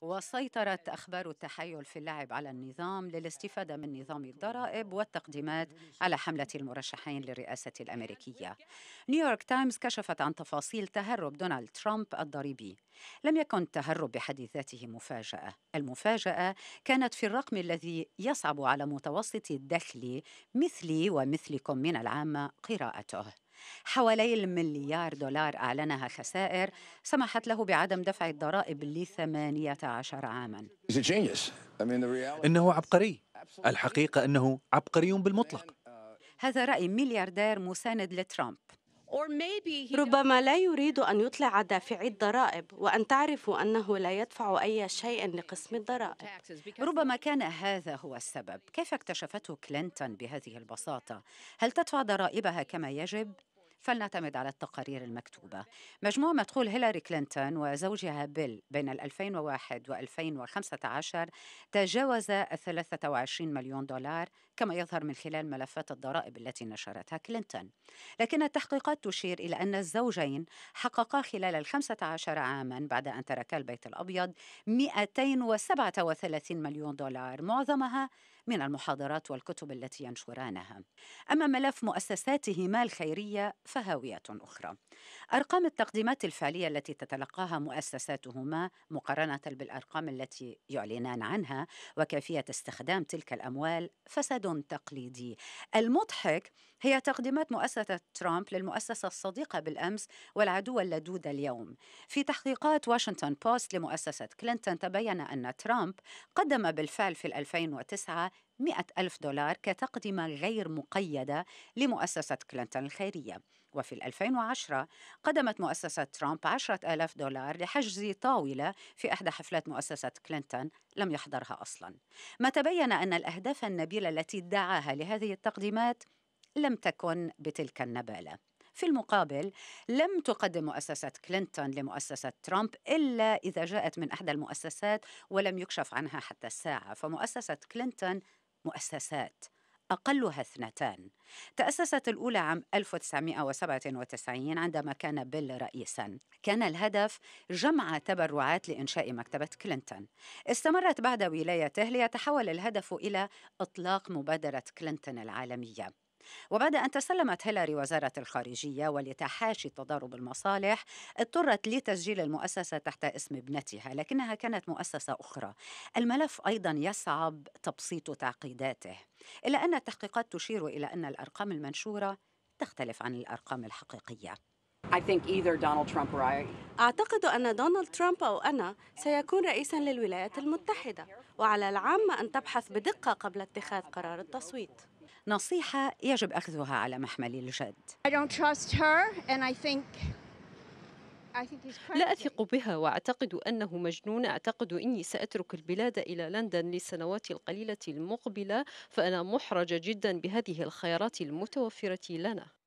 وسيطرت أخبار التحايل في اللعب على النظام للاستفادة من نظام الضرائب والتقديمات على حملة المرشحين للرئاسة الأمريكية نيويورك تايمز كشفت عن تفاصيل تهرب دونالد ترامب الضريبي لم يكن التهرب بحد ذاته مفاجأة المفاجأة كانت في الرقم الذي يصعب على متوسط الدخل مثلي ومثلكم من العامة قراءته حوالي المليار دولار أعلنها خسائر سمحت له بعدم دفع الضرائب لثمانية عشر عاما إنه عبقري الحقيقة أنه عبقري بالمطلق uh, هذا رأي ملياردير مساند لترامب ربما لا يريد أن يطلع دافعي الضرائب وأن تعرفوا أنه لا يدفع أي شيء لقسم الضرائب ربما كان هذا هو السبب كيف اكتشفته كلينتون بهذه البساطة؟ هل تدفع ضرائبها كما يجب؟ فلنعتمد على التقارير المكتوبة مجموع مدخول هيلاري كلينتون وزوجها بيل بين 2001 و2015 تجاوز 23 مليون دولار كما يظهر من خلال ملفات الضرائب التي نشرتها كلينتون لكن التحقيقات تشير إلى أن الزوجين حققا خلال الخمسة عشر عاما بعد أن تركا البيت الأبيض 237 مليون دولار معظمها من المحاضرات والكتب التي ينشرانها أما ملف مؤسساتهما الخيرية فهاوية أخرى. أرقام التقديمات الفعلية التي تتلقاها مؤسساتهما مقارنة بالأرقام التي يعلنان عنها وكيفية استخدام تلك الأموال فساد تقليدي. المضحك هي تقديمات مؤسسة ترامب للمؤسسة الصديقة بالأمس والعدو اللدود اليوم. في تحقيقات واشنطن بوست لمؤسسة كلينتون تبين أن ترامب قدم بالفعل في 2009 100 ألف دولار كتقدمة غير مقيدة لمؤسسة كلينتون الخيرية وفي 2010 قدمت مؤسسة ترامب 10 ألاف دولار لحجز طاولة في إحدى حفلات مؤسسة كلينتون لم يحضرها أصلا ما تبين أن الأهداف النبيلة التي ادعاها لهذه التقديمات لم تكن بتلك النباله في المقابل لم تقدم مؤسسة كلينتون لمؤسسة ترامب إلا إذا جاءت من أحدى المؤسسات ولم يكشف عنها حتى الساعة فمؤسسة كلينتون مؤسسات أقلها اثنتان تأسست الأولى عام 1997 عندما كان بيل رئيسا كان الهدف جمع تبرعات لإنشاء مكتبة كلينتون استمرت بعد ولايته ليتحول الهدف إلى إطلاق مبادرة كلينتون العالمية وبعد أن تسلمت هيلاري وزارة الخارجية ولتحاشي تضارب المصالح اضطرت لتسجيل المؤسسة تحت اسم ابنتها لكنها كانت مؤسسة أخرى الملف أيضا يصعب تبسيط تعقيداته إلا أن التحقيقات تشير إلى أن الأرقام المنشورة تختلف عن الأرقام الحقيقية أعتقد أن دونالد ترامب أو أنا سيكون رئيسا للولايات المتحدة وعلى العامة أن تبحث بدقة قبل اتخاذ قرار التصويت نصيحة يجب أخذها على محمل الجد لا أثق بها وأعتقد أنه مجنون أعتقد أني سأترك البلاد إلى لندن للسنوات القليلة المقبلة فأنا محرجة جدا بهذه الخيارات المتوفرة لنا